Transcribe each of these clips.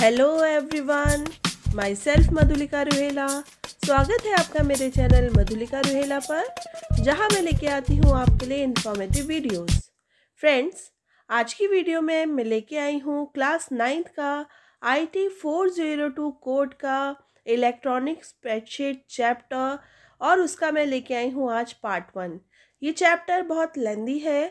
Hello everyone myself Madhulika Rohela स्वागत है आपका मेरे चैनल मधुलिका रोहेला पर जहां मैं लेके आती हूं आपके लिए इन्फॉर्मेटिव वीडियोस फ्रेंड्स आज की वीडियो में मैं लेके आई हूं क्लास नाइन्थ का I T four zero two code का इलेक्ट्रॉनिक स्प्रेडशीट चैप्टर और उसका मैं लेके आई हूँ आज पार्ट वन ये चैप्टर बहुत लेंदी है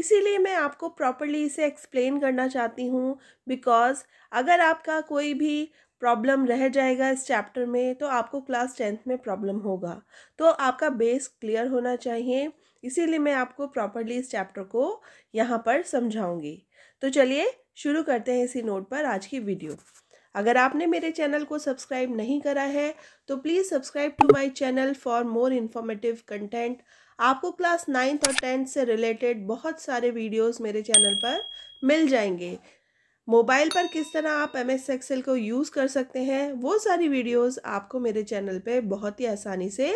इसीलिए मैं आपको प्रॉपरली इसे एक्सप्लेन करना चाहती हूँ बिकॉज़ अगर आपका कोई भी प्रॉब्लम रह जाएगा इस चैप्टर में तो आपको क्लास टेंथ में प्रॉब्लम होगा तो आपका बेस क्लियर होना चाहिए इसीलिए मैं आपको प्रॉपरली इस चैप्टर को यहाँ पर समझाऊँगी तो चलिए शुरू करते हैं इसी नोट पर आज की वीडियो अगर आपने मेरे चैनल को सब्सक्राइब नहीं करा है तो please subscribe to my channel for more informative content आपको क्लास नाइन्थ और टेंथ से रिलेटेड बहुत सारे वीडियोस मेरे चैनल पर मिल जाएंगे मोबाइल पर किस तरह आप एम एस एक्सेल को यूज़ कर सकते हैं वो सारी वीडियोस आपको मेरे चैनल पे बहुत ही आसानी से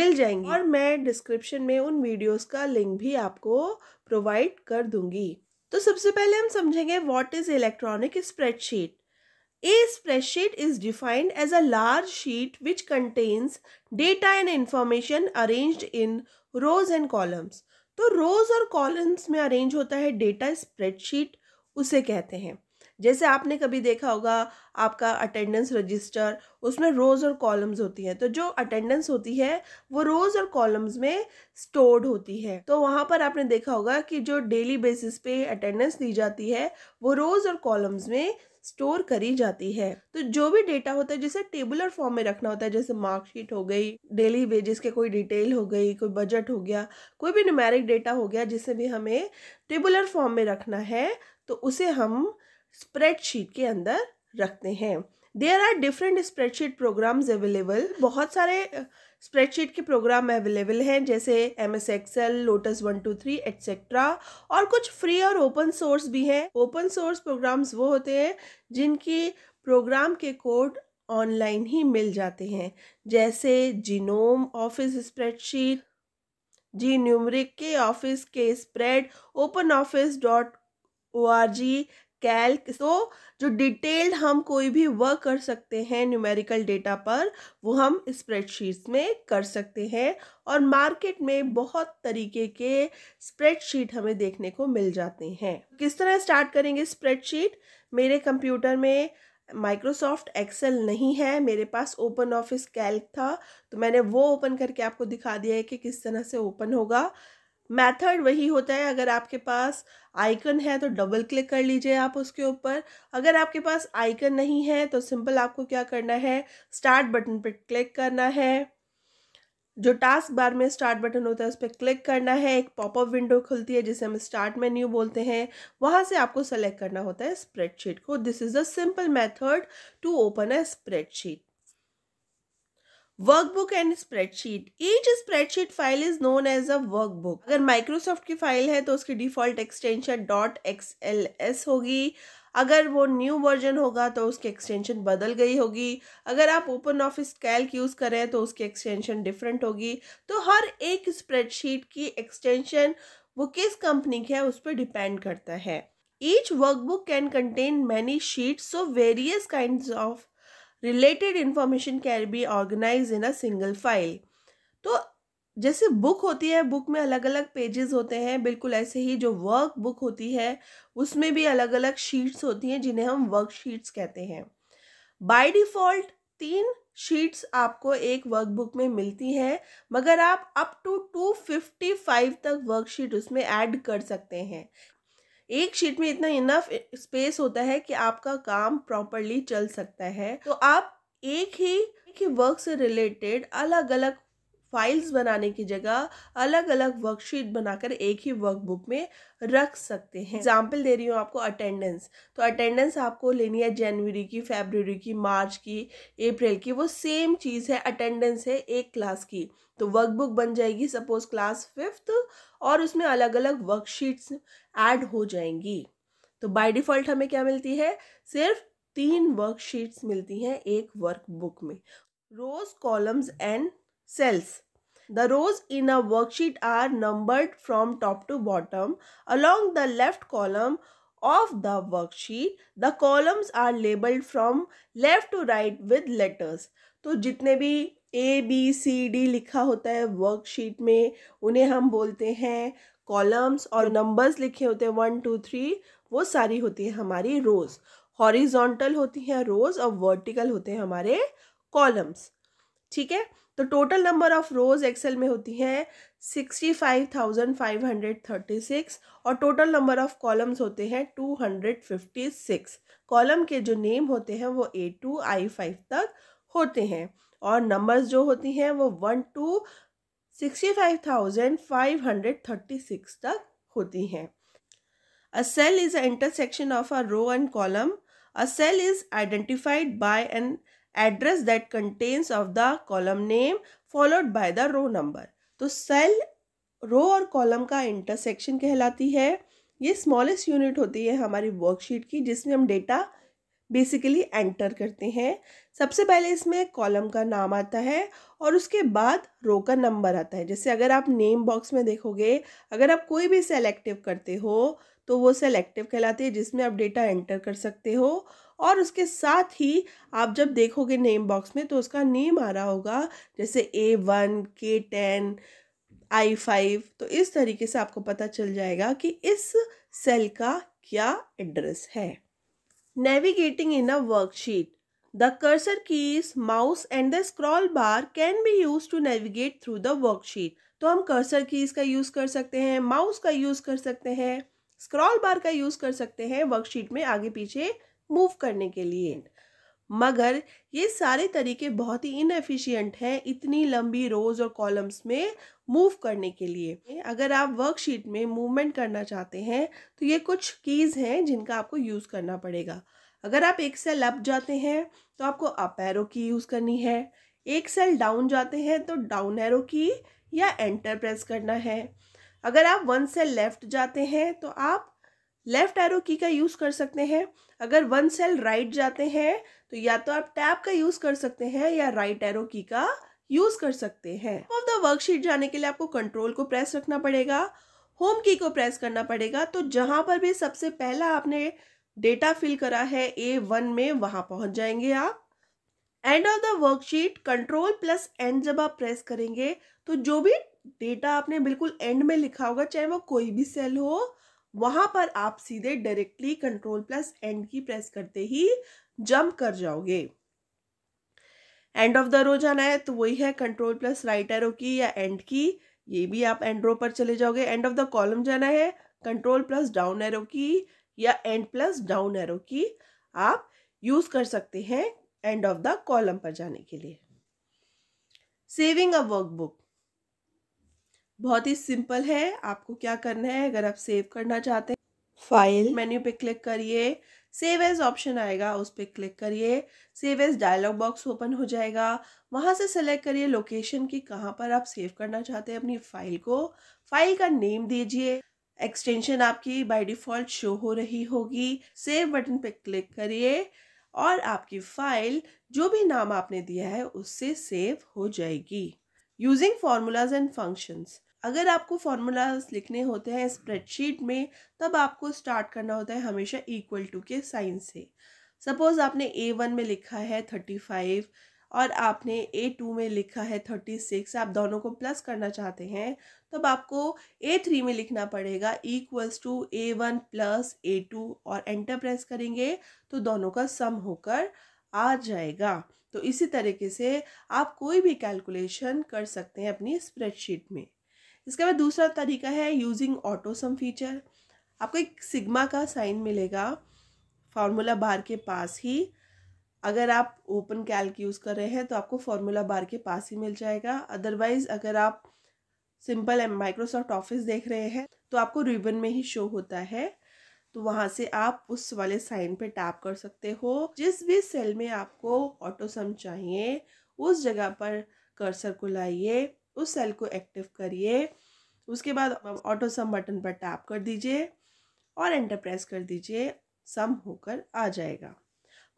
मिल जाएंगी और मैं डिस्क्रिप्शन में उन वीडियोस का लिंक भी आपको प्रोवाइड कर दूंगी तो सबसे पहले हम समझेंगे what is electronic spreadsheet A spreadsheet is defined as a large sheet which contains data and information arranged in rows and columns. तो रोज और कॉलम्स में अरेंज होता है डेटा स्प्रेडशीट उसे कहते हैं जैसे आपने कभी देखा होगा आपका अटेंडेंस रजिस्टर उसमें रोज़ और कॉलम्स होती है तो जो अटेंडेंस होती है वो रोज़ और कॉलम्स में स्टोर्ड होती है तो वहाँ पर आपने देखा होगा कि जो डेली बेसिस पे अटेंडेंस दी जाती है वो रोज़ और कॉलम्स में स्टोर करी जाती है तो जो भी डेटा होता है जिसे टेबुलर फॉर्म में रखना होता है जैसे मार्कशीट हो गई डेली वेजेस के कोई डिटेल हो गई कोई बजट हो गया कोई भी न्यूमेरिक डेटा हो गया जिसे भी हमें टेबुलर फॉर्म में रखना है तो उसे हम स्प्रेडशीट के अंदर रखते हैं there are different spreadsheet programs available बहुत सारे स्प्रेडशीट के प्रोग्राम अवेलेबल हैं जैसे M S Excel Lotus one two three etcetera और कुछ फ्री और ओपन सोर्स भी हैं ओपन सोर्स प्रोग्राम्स वो होते हैं जिनकी प्रोग्राम के कोड ऑनलाइन ही मिल जाते हैं जैसे GNOME office spreadsheet G numeric के ऑफिस के spread open office dot O R G calc so जो डिटेल्ड हम कोई भी वर्क कर सकते हैं न्यूमेरिकल डेटा पर वो हम स्प्रेडशीट्स में कर सकते हैं और मार्केट में बहुत तरीके के स्प्रेडशीट हमें देखने को मिल जाते हैं किस तरह स्टार्ट करेंगे स्प्रेडशीट मेरे कंप्यूटर में माइक्रोसॉफ्ट एक्सेल नहीं है मेरे पास ओपन ऑफिस कैल्क था तो मैंने वो ओपन करके आपको दिखा दिया है कि किस तरह से ओपन होगा मेथड वही होता है अगर आपके पास आइकन है तो डबल क्लिक कर लीजिए आप उसके ऊपर अगर आपके पास आइकन नहीं है तो सिंपल आपको क्या करना है स्टार्ट बटन पर क्लिक करना है जो टास्क बार में स्टार्ट बटन होता है उस पर क्लिक करना है एक पॉपअप विंडो खुलती है जिसे हम स्टार्ट मेन्यू बोलते हैं वहाँ से आपको सेलेक्ट करना होता है स्प्रेडशीट को this is a simple method to open a spreadsheet workbook and spreadsheet each spreadsheet file is known as a workbook अगर माइक्रोसॉफ्ट की फाइल है तो उसकी default extension dot X L S होगी अगर वो न्यू वर्जन होगा तो उसकी एक्सटेंशन बदल गई होगी अगर आप ओपन ऑफिस कैल्क यूज़ करें तो उसकी एक्सटेंशन डिफरेंट होगी तो हर एक स्प्रेडशीट की एक्सटेंशन वो किस कंपनी की है उस पर डिपेंड करता है each workbook can contain many sheets so various kind of related information can be organise in a single file तो जैसे बुक होती है बुक में अलग अलग पेजेस होते हैं बिल्कुल ऐसे ही जो वर्क बुक होती है उसमें भी अलग अलग शीट्स होती हैं जिन्हें हम वर्कशीट्स कहते हैं बाय डिफ़ॉल्ट तीन शीट्स आपको एक वर्कबुक में मिलती हैं मगर आप अप टू फिफ्टी फाइव तक वर्कशीट उसमें ऐड कर सकते हैं एक शीट में इतना इनफ स्पेस होता है कि आपका काम प्रॉपरली चल सकता है तो आप एक ही ही वर्क से रिलेटेड अलग अलग फाइल्स बनाने की जगह अलग अलग वर्कशीट बनाकर एक ही वर्कबुक में रख सकते हैं एग्जाम्पल दे रही हूँ आपको अटेंडेंस तो अटेंडेंस आपको लेनी है जनवरी की फेबररी की मार्च की अप्रैल की वो सेम चीज़ है अटेंडेंस है एक क्लास की तो वर्कबुक बन जाएगी सपोज क्लास फिफ्थ और उसमें अलग अलग वर्कशीट्स ऐड हो जाएंगी तो बाय डिफ़ॉल्ट हमें क्या मिलती है सिर्फ तीन वर्कशीट्स मिलती हैं एक वर्कबुक में rows columns and cells The rows in a worksheet are numbered from top to bottom. Along the left column of the worksheet, the columns are labeled from left to right with letters. तो जितने भी A B C D लिखा होता है worksheet में उन्हें हम बोलते हैं कॉलम्स और नंबर्स लिखे होते हैं वन टू थ्री वो सारी होती है हमारी रोज़ हॉरिजॉन्टल होती हैं रोज़ और वर्टिकल होते हैं हमारे कॉलम्स ठीक है तो total number of rows Excel में होती हैं sixty five thousand five hundred thirty six और टोटल नंबर ऑफ कॉलम्स होते हैं two hundred fifty six column के जो नेम होते हैं वो ए टू आई फाइव तक होते हैं और नंबर्स जो होती हैं वो one to sixty five thousand five hundred thirty six तक होती हैं a cell is a intersection of a row and column a cell is identified by an address that contains of the column name followed by the row number तो cell row और column का intersection कहलाती है ये smallest unit होती है हमारी worksheet की जिसमें हम डेटा बेसिकली एंटर करते हैं सबसे पहले इसमें कॉलम का नाम आता है और उसके बाद रो का नंबर आता है जैसे अगर आप नेम बॉक्स में देखोगे अगर आप कोई भी सेलेक्टिव करते हो तो वो सेलेक्टिव कहलाती है जिसमें आप डेटा एंटर कर सकते हो और उसके साथ ही आप जब देखोगे नेम बॉक्स में तो उसका नेम आ रहा होगा जैसे A one K ten I five तो इस तरीके से आपको पता चल जाएगा कि इस सेल का क्या एड्रेस है navigating in a worksheet. The cursor keys, mouse and the scroll bar can be used to navigate through the worksheet. तो हम cursor keys का यूज़ कर सकते हैं mouse का यूज़ कर सकते हैं scroll bar का यूज़ कर सकते हैं worksheet में आगे पीछे move करने के लिए मगर ये सारे तरीके बहुत ही इनएफिशिएंट हैं इतनी लंबी रोज और कॉलम्स में मूव करने के लिए अगर आप वर्कशीट में मूवमेंट करना चाहते हैं तो ये कुछ कीज़ हैं जिनका आपको यूज़ करना पड़ेगा अगर आप एक सेल अप जाते हैं तो आपको अप एरो की यूज़ करनी है एक सेल डाउन जाते हैं तो डाउन एरो की या एंटर प्रेस करना है अगर आप वन सेल लेफ़्ट जाते हैं तो आप लेफ्ट एरो की का यूज़ कर सकते हैं अगर वन सेल राइट जाते हैं तो या तो आप टैप का यूज़ कर सकते हैं या राइट एरो की का यूज़ कर सकते हैं ऑफ द वर्कशीट जाने के लिए आपको कंट्रोल को प्रेस रखना पड़ेगा होम की को प्रेस करना पड़ेगा तो जहाँ पर भी सबसे पहला आपने डेटा फिल करा है ए वन में वहाँ पहुँच जाएंगे आप end of the worksheet control plus end जब आप प्रेस करेंगे तो जो भी डेटा आपने बिल्कुल एंड में लिखा होगा चाहे वो कोई भी सेल हो वहां पर आप सीधे डायरेक्टली कंट्रोल प्लस एंड की प्रेस करते ही जंप कर जाओगे एंड ऑफ द रो जाना है तो वही है कंट्रोल प्लस राइट एरो की या एंड की ये भी आप एंड रो पर चले जाओगे एंड ऑफ द कॉलम जाना है कंट्रोल प्लस डाउन एरो की या एंड प्लस डाउन एरो की आप यूज़ कर सकते हैं एंड ऑफ द कॉलम पर जाने के लिए सेविंग अ वर्कबुक बहुत ही सिंपल है आपको क्या करना है अगर आप सेव करना चाहते हैं फाइल मेन्यू पे क्लिक करिए सेव एज ऑप्शन आएगा उस पर क्लिक करिए save as dialog box open हो जाएगा वहाँ से सेलेक्ट करिए लोकेशन की कहाँ पर आप सेव करना चाहते हैं अपनी फाइल को फाइल का नेम दीजिए एक्सटेंशन आपकी बाय डिफ़ॉल्ट शो हो रही होगी सेव बटन पे क्लिक करिए और आपकी फाइल जो भी नाम आपने दिया है उससे सेव हो जाएगी यूजिंग फार्मूलाज एंड फंक्शंस अगर आपको फार्मूलाज लिखने होते हैं स्प्रेडशीट में तब आपको स्टार्ट करना होता है हमेशा इक्वल टू के साइन से सपोज़ आपने ए वन में लिखा है थर्टी फाइव और आपने ए टू में लिखा है थर्टी सिक्स आप दोनों को प्लस करना चाहते हैं तब आपको ए थ्री में लिखना पड़ेगा equals to A one plus A two और एंटर प्रेस करेंगे तो दोनों का सम होकर आ जाएगा तो इसी तरीके से आप कोई भी कैलकुलेशन कर सकते हैं अपनी स्प्रेडशीट में इसके बाद दूसरा तरीका है यूजिंग ऑटो सम फीचर आपको एक सिग्मा का साइन मिलेगा फार्मूला बार के पास ही अगर आप ओपन कैल्क यूज़ कर रहे हैं तो आपको फार्मूला बार के पास ही मिल जाएगा अदरवाइज़ अगर आप सिंपल माइक्रोसॉफ्ट ऑफिस देख रहे हैं तो आपको रिबन में ही शो होता है तो वहाँ से आप उस वाले साइन पे टैप कर सकते हो जिस भी सेल में आपको ऑटोसम चाहिए उस जगह पर कर्सर को लाइए उस सेल को एक्टिव करिए उसके बाद ऑटो सम बटन पर टैप कर दीजिए और एंटर प्रेस कर दीजिए सम होकर आ जाएगा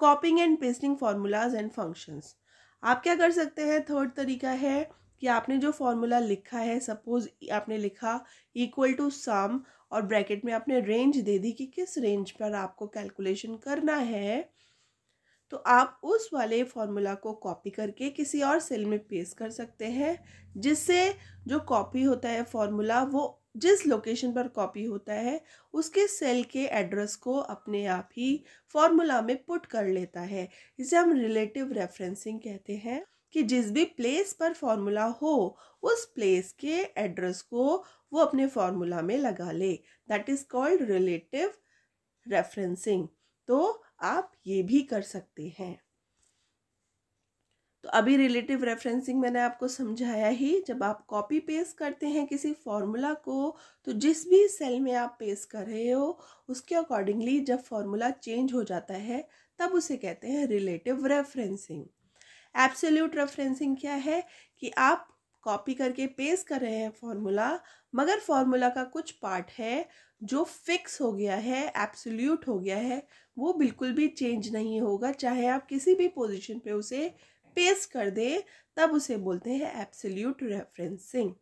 copying and pasting formulas and functions आप क्या कर सकते हैं थर्ड तरीका है कि आपने जो फार्मूला लिखा है सपोज आपने लिखा इक्वल टू सम और ब्रैकेट में आपने रेंज दे दी कि किस रेंज पर आपको कैलकुलेशन करना है तो आप उस वाले फॉर्मूला को कॉपी करके किसी और सेल में पेस्ट कर सकते हैं जिससे जो कॉपी होता है फॉर्मूला वो जिस लोकेशन पर कॉपी होता है उसके सेल के एड्रेस को अपने आप ही फॉर्मूला में पुट कर लेता है इसे हम रिलेटिव रेफरेंसिंग कहते हैं कि जिस भी प्लेस पर फॉर्मूला हो उस प्लेस के एड्रेस को वो अपने फॉर्मूला में लगा ले that is called relative referencing तो आप ये भी कर सकते हैं तो अभी रिलेटिव रेफरेंसिंग मैंने आपको समझाया ही जब आप कॉपी पेस्ट करते हैं किसी फॉर्मूला को तो जिस भी सेल में आप पेस्ट कर रहे हो उसके अकॉर्डिंगली जब फॉर्मूला चेंज हो जाता है तब उसे कहते हैं रिलेटिव रेफरेंसिंग एब्सोल्यूट रेफरेंसिंग क्या है कि आप कॉपी करके पेस्ट कर रहे हैं फॉर्मूला मगर फॉर्मूला का कुछ पार्ट है जो फिक्स हो गया है एब्सोल्यूट हो गया है वो बिल्कुल भी चेंज नहीं होगा चाहे आप किसी भी पोजीशन पे उसे पेस्ट कर दें तब उसे बोलते हैं absolute referencing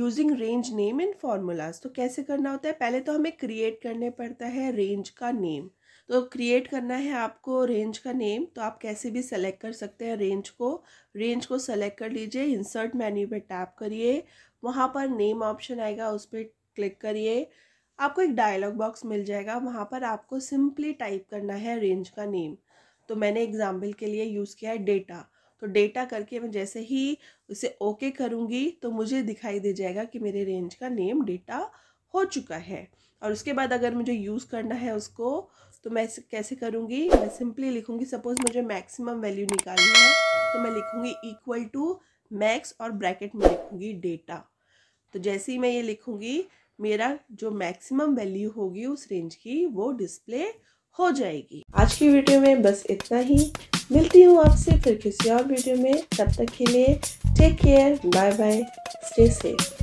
using range name in formulas तो कैसे करना होता है पहले तो हमें क्रिएट करने पड़ता है रेंज का नेम तो क्रिएट करना है आपको रेंज का नेम तो आप कैसे भी सेलेक्ट कर सकते हैं रेंज को रेंज को सेलेक्ट कर लीजिए इंसर्ट मेन्यू पे टैप करिए वहाँ पर नेम ऑप्शन आएगा उस पर क्लिक करिए आपको एक डायलॉग बॉक्स मिल जाएगा वहाँ पर आपको सिंपली टाइप करना है रेंज का नेम तो मैंने एग्जाम्पल के लिए यूज़ किया है डेटा तो डेटा करके मैं जैसे ही उसे ओके करूँगी तो मुझे दिखाई दे जाएगा कि मेरे रेंज का नेम डेटा हो चुका है और उसके बाद अगर मुझे यूज़ करना है उसको तो मैं कैसे करूँगी मैं सिंपली लिखूँगी सपोज़ मुझे मैक्सिमम वैल्यू निकालनी है तो मैं लिखूँगी इक्वल टू मैक्स और ब्रैकेट में लिखूँगी डेटा तो जैसे ही मैं ये लिखूँगी मेरा जो मैक्सिमम वैल्यू होगी उस रेंज की वो डिस्प्ले हो जाएगी आज की वीडियो में बस इतना ही मिलती हूँ आपसे फिर किसी और वीडियो में तब तक के लिए take care bye bye stay safe